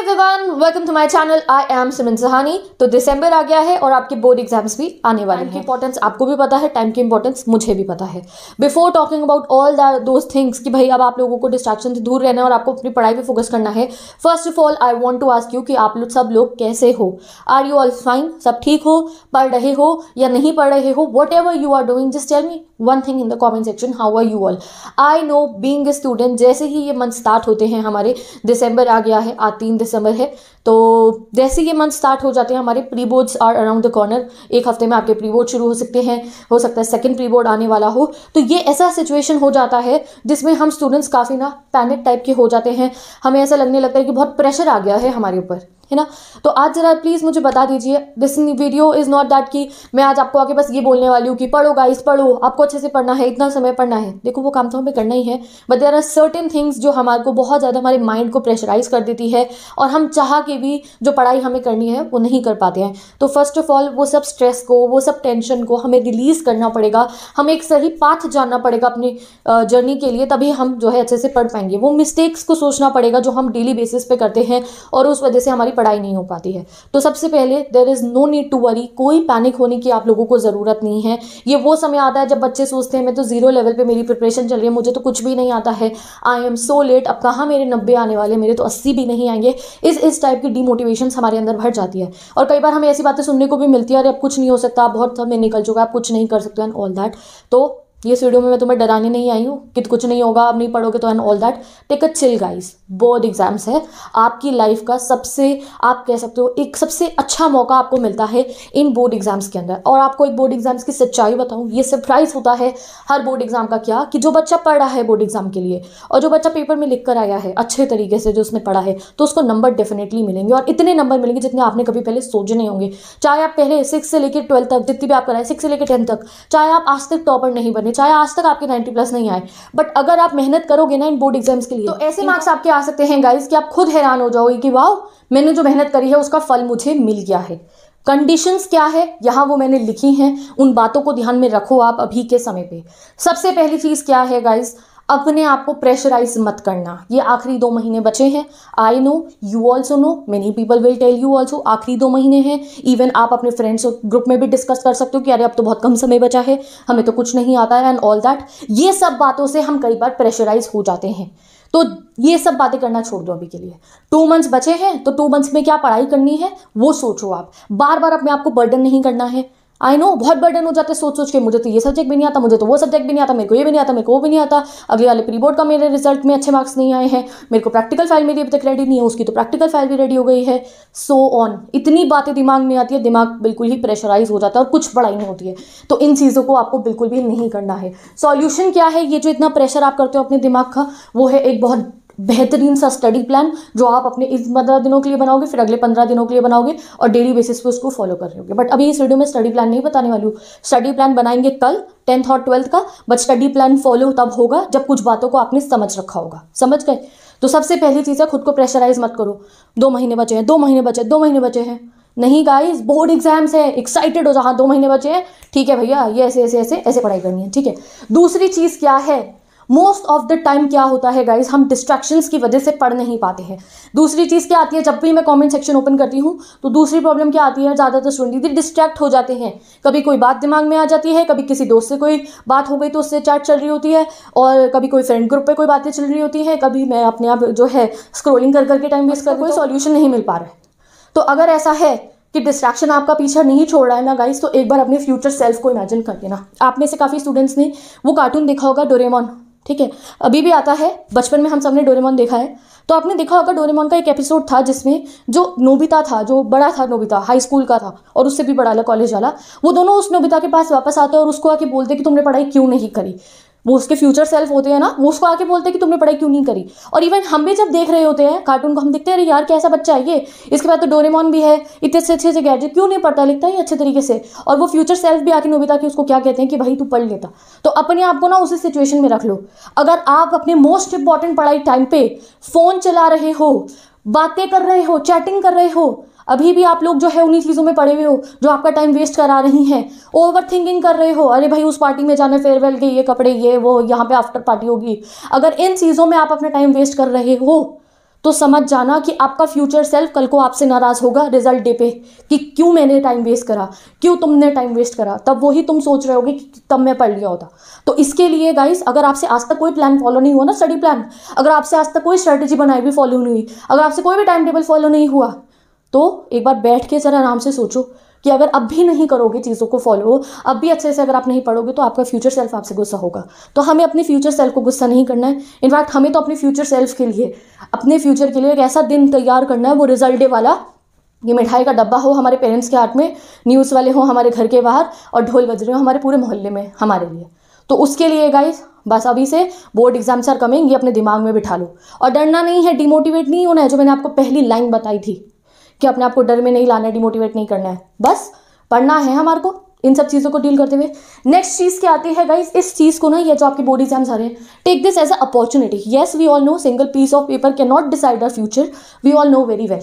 everyone welcome to my channel I am Simran Sahani तो दिसंबर आ गया है और आपके बोर्ड एग्जाम्स भी आने वाले हैं इंपॉर्टेंस आपको भी पता है टाइम की इंपॉर्टेंस मुझे भी पता है before talking about all that those things कि भाई अब आप लोगों को डिस्ट्रैक्शन से दूर रहना है और आपको अपनी पढ़ाई पर फोकस करना है first of all I want to ask you कि आप लोग सब लोग कैसे हो आर यू ऑल फाइन सब ठीक हो पढ़ रहे हो या नहीं पढ़ रहे हो whatever you are doing just tell me one thing in the comment section how are you all I know being student जैसे ही ये मंथ स्टार्ट होते हैं हमारे दिसंबर आ गया है आ तीन दिसंबर है तो जैसे ये मंथ स्टार्ट हो जाते हैं हमारे pre boards are around the corner एक हफ्ते में आपके प्री बोर्ड शुरू हो सकते हैं हो सकता है सेकेंड प्री बोर्ड आने वाला हो तो ये ऐसा सिचुएशन हो जाता है जिसमें हम स्टूडेंट्स काफ़ी ना पैनिक टाइप के हो जाते हैं हमें ऐसा लगने लगता है कि बहुत प्रेशर आ गया है हमारे ऊपर है ना तो आज ज़रा प्लीज़ मुझे बता दीजिए this video is not that कि मैं आज आपको आके बस ये बोलने वाली हूँ कि पढ़ो गाइस पढ़ो आपको अच्छे से पढ़ना है इतना समय पढ़ना है देखो वो काम तो हमें करना ही है but there are certain things जो हमारे को बहुत ज़्यादा हमारे माइंड को प्रेशराइज कर देती है और हम चाह के भी जो पढ़ाई हमें करनी है वो नहीं कर पाते हैं तो फर्स्ट ऑफ ऑल वो सब स्ट्रेस को वो सब टेंशन को हमें रिलीज़ करना पड़ेगा हमें एक सही पाथ जानना पड़ेगा अपनी जर्नी के लिए तभी हम जो है अच्छे से पढ़ पाएंगे वो मिस्टेक्स को सोचना पड़ेगा जो हम डेली बेसिस पे करते हैं और उस वजह से हमारी पढ़ाई नहीं हो पाती है तो सबसे पहले there is no need to worry कोई पैनिक होने की आप लोगों को ज़रूरत नहीं है ये वो समय आता है जब बच्चे सोचते हैं मैं तो ज़ीरो लेवल पर मेरी प्रिपरेशन चल रही है मुझे तो कुछ भी नहीं आता है आई एम सो लेट अब कहाँ मेरे नब्बे आने वाले मेरे तो अस्सी भी नहीं आएंगे इस इस टाइप की डीमोटिवेशन हमारे अंदर भर जाती है और कई बार हमें ऐसी बातें सुनने को भी मिलती है अरे अब कुछ नहीं हो सकता आप बहुत समय निकल चुका है आप कुछ नहीं कर सकते एंड ऑल दैट तो ये वीडियो में मैं तुम्हें डराने नहीं आई हूँ कि कुछ नहीं होगा आप नहीं पढ़ोगे तो and all that take a chill guys board exams है आपकी लाइफ का सबसे आप कह सकते हो एक सबसे अच्छा मौका आपको मिलता है इन बोर्ड एग्जाम्स के अंदर और आपको एक बोर्ड एग्जाम्स की सच्चाई बताऊँ ये सरप्राइज होता है हर बोर्ड एग्जाम का क्या कि जो बच्चा पढ़ रहा है बोर्ड एग्जाम के लिए और जो बच्चा पेपर में लिख कर आया है अच्छे तरीके से जो उसने पढ़ा है तो उसको नंबर डेफिनेटली मिलेंगे और इतने नंबर मिलेंगे जितने आपने कभी पहले सोचे नहीं होंगे चाहे आप पहले सिक्स से लेकर ट्वेल्थ तक जितनी भी आप कराए सिक्स से लेकर टेंथ तक चाहे आप आज तक टॉपर नहीं बने चाहे आज तक आपके नाइन्टी प्लस नहीं आए बट अगर आप मेहनत करोगे ना इन बोर्ड एग्जाम्स के लिए तो ऐसे मार्क्स आपके आ सकते हैं गाइज कि आप खुद हैरान हो जाओगे कि वाह मैंने जो मेहनत करी है उसका फल मुझे मिल गया है कंडीशंस क्या है यहाँ वो मैंने लिखी हैं उन बातों को ध्यान में रखो आप अभी के समय पे सबसे पहली चीज़ क्या है गाइज़ अपने आप को प्रेशराइज मत करना ये आखिरी दो महीने बचे हैं I know you also know many people will tell you also आखिरी दो महीने हैं इवन आप अपने फ्रेंड्स ग्रुप में भी डिस्कस कर सकते हो कि अरे अब तो बहुत कम समय बचा है हमें तो कुछ नहीं आता है एंड ऑल दैट ये सब बातों से हम कई बार प्रेशराइज हो जाते हैं तो ये सब बातें करना छोड़ दो अभी के लिए टू मंथ्स बचे हैं तो टू मंथ्स में क्या पढ़ाई करनी है वो सोचो आप बार बार अपने आप को बर्डन नहीं करना है आई नो बहुत बर्डन हो जाते सोच सोच के मुझे तो ये सब्जेक्ट भी नहीं आता मुझे तो वो सब्जेक्ट भी नहीं आता मेरे को ये भी नहीं आता मेरे को वो भी नहीं आता अगले वाले प्री बोर्ड का मेरे रिजल्ट में अच्छे मार्क्स नहीं आए हैं मेरे को प्रैक्टिकल फाइल मेरी अभी तक रेडी नहीं है उसकी तो प्रैक्टिकल फाइल भी रेडी हो गई है सो so ऑन इतनी बातें दिमाग में आती है दिमाग बिल्कुल ही प्रेशराइज हो जाता है और कुछ पढ़ाई नहीं होती है तो इन चीज़ों को आपको बिल्कुल भी नहीं करना है सॉल्यूशन क्या है ये जो इतना प्रेशर आप करते हो अपने दिमाग का वो है एक बहुत बेहतरीन सा स्टडी प्लान जो आप अपने इस पंद्रह दिनों के लिए बनाओगे फिर अगले पंद्रह दिनों के लिए बनाओगे और डेली बेसिस पे उसको फॉलो कर रहे होगे बट अभी इस वीडियो में स्टडी प्लान नहीं बताने वाली हूँ स्टडी प्लान बनाएंगे कल टेंथ और ट्वेल्थ का बट स्टडी प्लान फॉलो तब होगा जब कुछ बातों को आपने समझ रखा होगा समझ गए तो सबसे पहली चीज़ है खुद को प्रेशराइज मत करो दो महीने बचे हैं दो महीने बचे दो महीने बचे हैं नहीं गाइस बोर्ड एग्जाम्स है एक्साइटेड हो जहाँ दो महीने बचे हैं ठीक है भैया ये ऐसे ऐसे ऐसे ऐसे पढ़ाई करनी है ठीक है दूसरी चीज़ क्या है मोस्ट ऑफ द टाइम क्या होता है गाइज हम डिस्ट्रैक्शंस की वजह से पढ़ नहीं पाते हैं दूसरी चीज़ क्या आती है जब भी मैं कमेंट सेक्शन ओपन करती हूँ तो दूसरी प्रॉब्लम क्या आती है ज़्यादातर स्टूडेंट दीदी डिस्ट्रैक्ट हो जाते हैं कभी कोई बात दिमाग में आ जाती है कभी किसी दोस्त से कोई बात हो गई तो उससे चैट चल रही होती है और कभी कोई फ्रेंड ग्रुप पर कोई बातें चल रही होती हैं कभी मैं अपने आप जो है स्क्रोलिंग कर करके टाइम वेस्ट कर कोई सोल्यूशन तो नहीं मिल पा रहा है तो अगर ऐसा है कि डिस्ट्रैक्शन आपका पीछा नहीं छोड़ रहा है ना गाइस तो एक बार अपने फ्यूचर सेल्फ को इमेजिन कर देना आप में से काफ़ी स्टूडेंट्स ने वो कार्टून देखा होगा डोरेमोन ठीक है अभी भी आता है बचपन में हम सबने डोरेमोन देखा है तो आपने देखा होगा डोरेमोन का एक एपिसोड था जिसमें जो नोबिता था जो बड़ा था नोबिता हाई स्कूल का था और उससे भी बड़ा कॉलेज वाला वो दोनों उस नोबिता के पास वापस आते और उसको आके बोलते कि तुमने पढ़ाई क्यों नहीं करी वो उसके फ्यूचर सेल्फ होते हैं ना वो उसको आके बोलते हैं कि तुमने पढ़ाई क्यों नहीं करी और इवन हम भी जब देख रहे होते हैं कार्टून को हम देखते हैं अरे यार कैसा बच्चा है ये इसके बाद तो डोरेमोन भी है इतने अच्छे अच्छे से गैजेट क्यों नहीं पढ़ता लिखता ही अच्छे तरीके से और वो फ्यूचर सेल्फ भी आके नोबिता की उसको क्या कहते हैं कि भाई तू पढ़ लेता तो अपने आप को ना उसी सिचुएशन में रख लो अगर आप अपने मोस्ट इंपॉर्टेंट पढ़ाई टाइम पे फ़ोन चला रहे हो बातें कर रहे हो चैटिंग कर रहे हो अभी भी आप लोग जो है उन्हीं चीज़ों में पड़े हुए हो जो आपका टाइम वेस्ट करा रही हैं ओवर थिंकिंग कर रहे हो अरे भाई उस पार्टी में जाना फेयरवेल के ये कपड़े ये वो यहाँ पे आफ्टर पार्टी होगी अगर इन चीज़ों में आप अपना टाइम वेस्ट कर रहे हो तो समझ जाना कि आपका फ्यूचर सेल्फ कल को आपसे नाराज़ होगा रिजल्ट डे पे कि क्यों मैंने टाइम वेस्ट करा क्यों तुमने टाइम वेस्ट करा तब वही तुम सोच रहे होगे कि तब मैं पढ़ लिया होता तो इसके लिए गाइस अगर आपसे आज तक कोई प्लान फॉलो नहीं हुआ ना स्टडी प्लान अगर आपसे आज तक कोई स्ट्रेटेजी बनाई भी फॉलो नहीं हुई अगर आपसे कोई भी टाइम टेबल फॉलो नहीं हुआ तो एक बार बैठ के ज़रा आराम से सोचो कि अगर अब भी नहीं करोगे चीज़ों को फॉलो अब भी अच्छे से अगर आप नहीं पढ़ोगे तो आपका फ्यूचर सेल्फ आपसे गुस्सा होगा तो हमें अपने फ्यूचर सेल्फ को गुस्सा नहीं करना है इनफैक्ट हमें तो अपने फ्यूचर सेल्फ के लिए अपने फ्यूचर के लिए एक ऐसा दिन तैयार करना है वो रिजल्ट डे वाला ये मिठाई का डब्बा हो हमारे पेरेंट्स के हाथ में न्यूज़ वाले हों हमारे घर के बाहर और ढोल बज रहे हो हमारे पूरे मोहल्ले में हमारे लिए तो उसके लिए गाइज बस अभी से बोर्ड एग्जाम्स आर कमिंग ये अपने दिमाग में बिठा लो और डरना नहीं है डिमोटिवेट नहीं होना है जो मैंने आपको पहली लाइन बताई थी कि अपने आप को डर में नहीं लाना है डिमोटिवेट नहीं करना है बस पढ़ना है हमारे को इन सब चीज़ों को डील करते हुए नेक्स्ट चीज़ क्या आती है गाइज इस चीज़ को ना ये जो आपके बोर्ड एग्जाम्स आ रहे हैं take this as a opportunity yes we all know single piece of paper can not decide our future we all know very well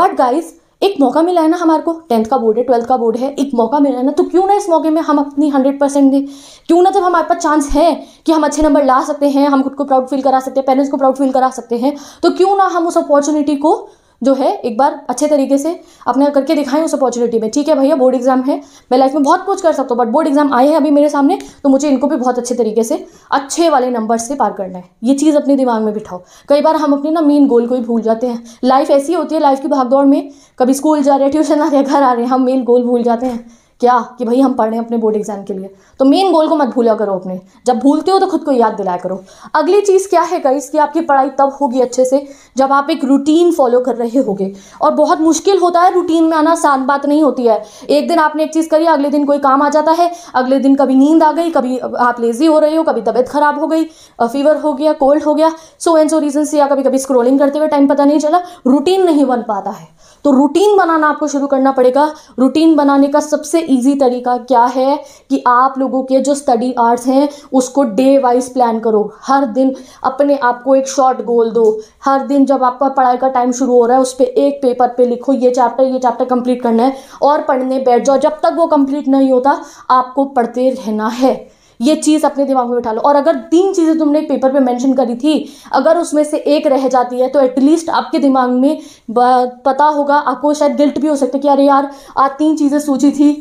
but guys एक मौका मिला है ना हमारे को टेंथ का बोर्ड है ट्वेल्थ का बोर्ड है एक मौका मिला है ना तो क्यों ना इस मौके में हम अपनी हंड्रेड परसेंट दें क्यों ना जब हमारे पास चांस है कि हम अच्छे नंबर ला सकते हैं हम खुद को प्राउड फील करा सकते हैं पेरेंट्स को प्राउड फील करा सकते हैं तो क्यों ना हम उस अपॉर्चुनिटी को जो है एक बार अच्छे तरीके से अपने करके दिखाएं उस अपॉर्चुनिटी में ठीक है भैया बोर्ड एग्जाम है मैं लाइफ में बहुत कुछ कर सकता हूँ बट बोर्ड एग्जाम आए हैं अभी मेरे सामने तो मुझे इनको भी बहुत अच्छे तरीके से अच्छे वाले नंबर से पार करना है ये चीज़ अपने दिमाग में बिठाओ कई बार हम अपने ना मेन गोल को ही भूल जाते हैं लाइफ ऐसी होती है लाइफ की भागदौड़ में कभी स्कूल जा रहे हैं ट्यूशन आ रहे हैं घर आ रहे हैं हम मेन गोल भूल जाते हैं क्या कि भाई हम पढ़ रहे हैं अपने बोर्ड एग्ज़ाम के लिए तो मेन गोल को मत भूला करो अपने जब भूलते हो तो खुद को याद दिलाया करो अगली चीज़ क्या है गाइस कि आपकी पढ़ाई तब होगी अच्छे से जब आप एक रूटीन फॉलो कर रहे होगे और बहुत मुश्किल होता है रूटीन में आना आसान बात नहीं होती है एक दिन आपने एक चीज़ करी अगले दिन कोई काम आ जाता है अगले दिन कभी नींद आ गई कभी आप लेज़ी हो रहे हो कभी तबीयत ख़राब हो गई फीवर हो गया कोल्ड हो गया सो एंड सो रीजन से या कभी कभी स्क्रोलिंग करते हुए टाइम पता नहीं चला रूटीन नहीं बन पाता है तो रूटीन बनाना आपको शुरू करना पड़ेगा रूटीन बनाने का सबसे ईजी तरीका क्या है कि आप लोगों के जो स्टडी आर्ट्स हैं उसको डे वाइज प्लान करो हर दिन अपने आप को एक शॉर्ट गोल दो हर दिन जब आपका पढ़ाई का टाइम शुरू हो रहा है उस पर एक पेपर पे लिखो ये चैप्टर ये चैप्टर कंप्लीट करना है और पढ़ने बैठ जाओ जब तक वो कंप्लीट नहीं होता आपको पढ़ते रहना है ये चीज़ अपने दिमाग में बिठा लो और अगर तीन चीज़ें तुमने पेपर पे मेंशन करी थी अगर उसमें से एक रह जाती है तो एटलीस्ट आपके दिमाग में पता होगा आपको शायद गिल्ट भी हो सकता है कि अरे यार आज तीन चीज़ें सोची थी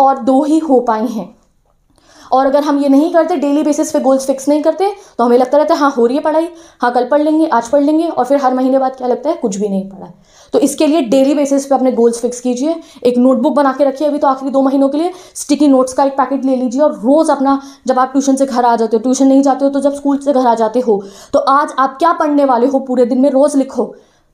और दो ही हो पाई हैं और अगर हम ये नहीं करते डेली बेसिस पे गोल्स फिक्स नहीं करते तो हमें लगता रहता है हाँ हो रही है पढ़ाई हाँ कल पढ़ लेंगे आज पढ़ लेंगे और फिर हर महीने बाद क्या लगता है कुछ भी नहीं पढ़ा तो इसके लिए डेली बेसिस पे अपने गोल्स फिक्स कीजिए एक नोटबुक बना के रखिए अभी तो आखिरी दो महीनों के लिए स्टिकी नोट्स का एक पैकेट ले लीजिए और रोज़ अपना जब आप ट्यूशन से घर आ जाते हो ट्यूशन नहीं जाते हो तो जब स्कूल से घर आ जाते हो तो आज आप क्या पढ़ने वाले हो पूरे दिन में रोज़ लिखो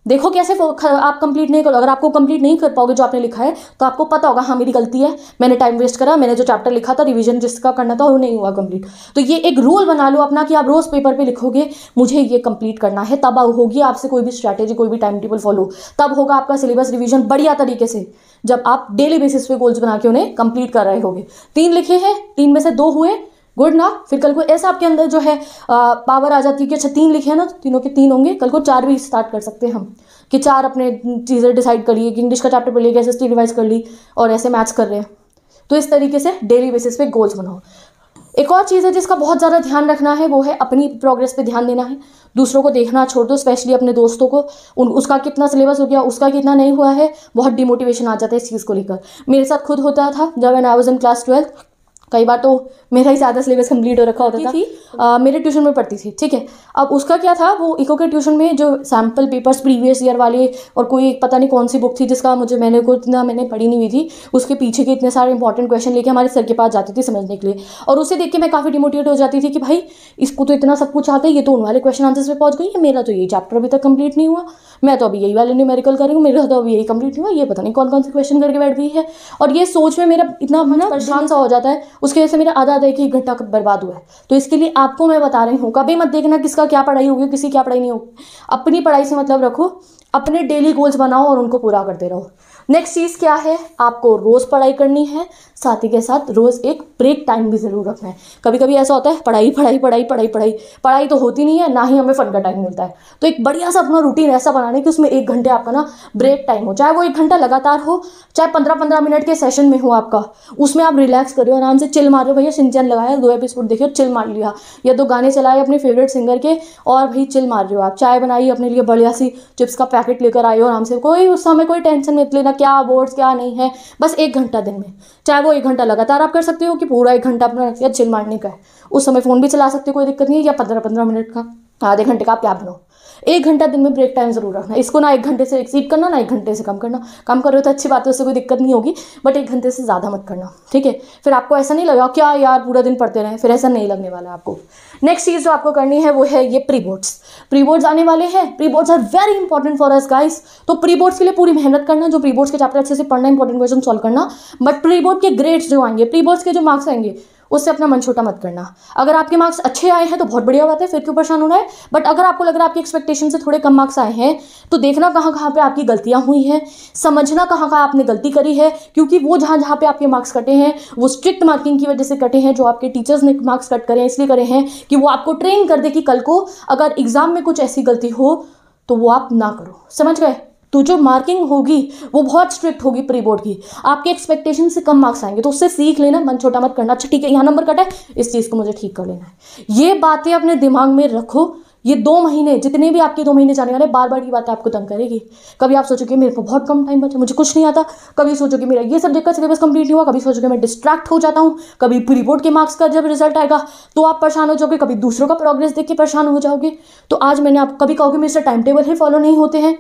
देखो कैसे आप कंप्लीट नहीं करो अगर आपको कंप्लीट नहीं कर पाओगे जो आपने लिखा है तो आपको पता होगा हाँ मेरी गलती है मैंने टाइम वेस्ट करा मैंने जो चैप्टर लिखा था रिविजन जिसका करना था वो नहीं हुआ कंप्लीट तो ये एक रूल बना लो अपना कि आप रोज़ पेपर पे लिखोगे मुझे ये कंप्लीट करना है तब होगी आपसे कोई भी स्ट्रैटेजी कोई भी टाइम टेबल फॉलो तब होगा आपका सिलेबस रिविजन बढ़िया तरीके से जब आप डेली बेसिस पे गोल्स बना के उन्हें कंप्लीट कर रहे होगे तीन लिखे हैं तीन में से दो हुए गुड ना फिर कल को ऐसा आपके अंदर जो है आ, पावर आ जाती है कि अच्छा तीन लिखे हैं ना तो तीनों के तीन होंगे कल को चार भी स्टार्ट कर सकते हैं हम कि चार अपने चीज़ें डिसाइड करिए कि इंग्लिश का चैप्टर पढ़ लिया कि एस रिवाइज कर ली और ऐसे मैथ्स कर रहे हैं तो इस तरीके से डेली बेसिस पे गोल्स बनाओ एक और चीज़ है जिसका बहुत ज़्यादा ध्यान रखना है वो है अपनी प्रोग्रेस पे ध्यान देना है दूसरों को देखना छोड़ दो स्पेशली अपने दोस्तों को उन उसका कितना सिलेबस हो गया उसका कितना नहीं हुआ है बहुत डिमोटिवेशन आ जाता है इस चीज़ को लेकर मेरे साथ खुद होता था जब and I was in class twelfth कई बार तो मेरा ही ज़्यादा सिलेबस कम्प्लीट हो रखा होता था आ, मेरे ट्यूशन में पढ़ती थी ठीक है अब उसका क्या था वो इको के ट्यूशन में जो सैम्पल पेपर्स प्रीवियस ईयर वाले और कोई पता नहीं कौन सी बुक थी जिसका मुझे मैंने को इतना मैंने पढ़ी नहीं हुई थी उसके पीछे के इतने सारे इंपॉर्टेंट क्वेश्चन लेके हमारे सर के पास जाती थी समझने के लिए और उसे देख के मैं काफ़ी डिमोटिवेट हो जाती थी कि भाई इसको तो इतना सब कुछ आता है ये तो उन वाले क्वेश्चन आंसर्स पर पहुँच गई है मेरा तो यही चैप्टर अभी तक कंप्लीट नहीं हुआ मैं तो अभी यही वाले न्यूमेरिकल कर रही हूँ मेरा तो अभी यही कंप्लीट नहीं हुआ ये पता नहीं कौन कौन से क्वेश्चन करके बैठ गई है और ये सोच में मेरा इतना मन परेशान सा हो जाता है उसकी वजह से मेरा आधा आधा एक ही घंटा बर्बाद हुआ है तो इसके लिए आपको मैं बता रही हूँ कभी मत देखना किसका क्या पढ़ाई होगी किसी क्या पढ़ाई नहीं होगी अपनी पढ़ाई से मतलब रखो अपने डेली गोल्स बनाओ और उनको पूरा करते रहो नेक्स्ट चीज़ क्या है आपको रोज़ पढ़ाई करनी है साथ ही के साथ रोज़ एक ब्रेक टाइम भी ज़रूर रखना है कभी कभी ऐसा होता है पढ़ाई पढ़ाई पढ़ाई पढ़ाई पढ़ाई पढ़ाई तो होती नहीं है ना ही हमें फ़न का टाइम मिलता है तो एक बढ़िया सा अपना रूटीन ऐसा बनाना है कि उसमें एक घंटे आपका ना ब्रेक टाइम हो चाहे वो एक घंटा लगातार हो चाहे पंद्रह पंद्रह मिनट के सेशन में हो आपका उसमें आप रिलैक्स करियो आराम से चिल मारो भैया सिंचन लगाया दो एपिसोड देखियो चिल मार लिया या दो गाने चलाए अपने फेवरेट सिंगर के और भाई चिल मार रहे हो आप चाय बनाई अपने लिए बढ़िया सी चिप्स का पैकेट लेकर आए हो आराम से कोई उस समय कोई टेंशन नहीं लेना क्या अवॉर्ड्स क्या नहीं है बस एक घंटा दिन में चाहे वो एक घंटा लगातार आप कर सकते हो कि पूरा एक घंटा अपना या चिल मारने का है उस समय फ़ोन भी चला सकते हो कोई दिक्कत नहीं है या पंद्रह पंद्रह मिनट का आधे घंटे का आप क्या बनाओ एक घंटा दिन में ब्रेक टाइम ज़रूर रखना इसको ना एक घंटे से एक्सीड करना ना एक घंटे से कम करना कम करो तो अच्छी बात है उससे कोई दिक्कत नहीं होगी बट एक घंटे से ज़्यादा मत करना ठीक है फिर आपको ऐसा नहीं लगा क्या यार पूरा दिन पढ़ते रहें फिर ऐसा नहीं लगने वाला आपको नेक्स्ट चीज़ जो आपको करनी है वो है ये प्री बोर्ड्स प्री बोर्ड्स आने वाले हैं pre boards are very important for us guys तो प्री बोर्ड्स के लिए पूरी मेहनत करना जो प्री बोर्ड्स के चैप्टर अच्छे से पढ़ना इंपॉर्टेंट क्वेश्चन सॉल्व करना बट प्री बोर्ड के ग्रेड्स जो आएंगे प्री बोर्ड्स के जो मार्क्स आएंगे उससे अपना मन छोटा मत करना अगर आपके मार्क्स अच्छे आए हैं तो बहुत बढ़िया बात है फिर क्यों परेशान होना है बट अगर आपको लग रहा है आपकी एक्सपेक्टेशन से थोड़े कम मार्क्स आए हैं तो देखना कहाँ कहाँ पे आपकी गलतियाँ हुई हैं समझना कहाँ कहाँ आपने गलती करी है क्योंकि वो जहाँ जहाँ पे आपके मार्क्स कटे हैं वो स्ट्रिक्ट मार्किंग की वजह से कटे हैं जो आपके टीचर्स ने मार्क्स कट करें इसलिए करे हैं कि वो आपको ट्रेन कर दे कि कल को अगर एग्ज़ाम में कुछ ऐसी गलती हो तो वो आप ना करो समझ गए तो जो मार्किंग होगी वो बहुत स्ट्रिक्ट होगी प्री बोर्ड की आपके एक्सपेक्टेशन से कम मार्क्स आएंगे तो उससे सीख लेना मन छोटा मत करना अच्छा ठीक है यहाँ नंबर कटा है इस चीज़ को मुझे ठीक कर लेना है ये बातें अपने दिमाग में रखो ये दो महीने जितने भी आपके दो महीने जाने वाले बार बार ये बातें आपको तंग करेगी कभी आप सोचोगे मेरे को बहुत कम टाइम बचा मुझे कुछ नहीं आता कभी सोचोगे मेरा ये सब्जेक्ट का सिलेबस कंप्लीट नहीं हुआ कभी सोचोगे मैं डिस्ट्रैक्ट हो जाता हूँ कभी प्री बोर्ड के मार्क्स का जब रिजल्ट आएगा तो आप परेशान हो जाओगे कभी दूसरों का प्रोग्रेस देख के परेशान हो जाओगे तो आज मैंने आप कभी कहोगे मेरे टाइम टेबल ही फॉलो नहीं होते हैं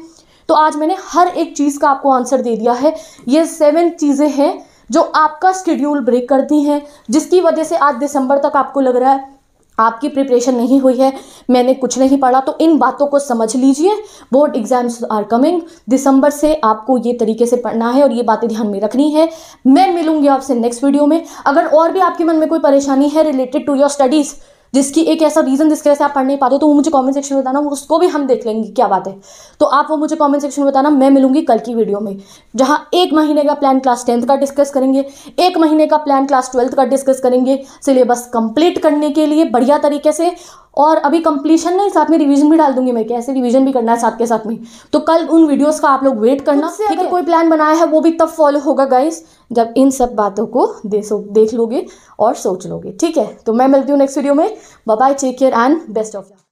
तो आज मैंने हर एक चीज़ का आपको आंसर दे दिया है ये सेवन चीज़ें हैं जो आपका स्केड्यूल ब्रेक करती हैं जिसकी वजह से आज दिसंबर तक आपको लग रहा है आपकी प्रिपरेशन नहीं हुई है मैंने कुछ नहीं पढ़ा तो इन बातों को समझ लीजिए बोर्ड एग्जाम्स आर कमिंग दिसंबर से आपको ये तरीके से पढ़ना है और ये बातें ध्यान में रखनी है मैं मिलूंगी आपसे नेक्स्ट वीडियो में अगर और भी आपके मन में कोई परेशानी है रिलेटेड टू योर स्टडीज़ जिसकी एक ऐसा रीज़न जिसकी वजह से आप पढ़ नहीं पाते हो तो वो मुझे कमेंट सेक्शन में बताना उसको भी हम देख लेंगे क्या बात है तो आप वो मुझे कमेंट सेक्शन में बताना मैं मिलूंगी कल की वीडियो में जहां एक महीने का प्लान क्लास टेंथ का डिस्कस करेंगे एक महीने का प्लान क्लास ट्वेल्थ का डिस्कस करेंगे सिलेबस कंप्लीट करने के लिए बढ़िया तरीके से और अभी कंप्लीशन नहीं साथ में रिवीजन भी डाल दूंगी मैं कैसे रिवीजन भी करना है साथ के साथ में तो कल उन वीडियोस का आप लोग वेट करना ठीक है कोई प्लान बनाया है वो भी तब फॉलो होगा गाइस जब इन सब बातों को दे देख लोगे और सोच लोगे ठीक है तो मैं मिलती हूँ नेक्स्ट वीडियो में bye take care and best of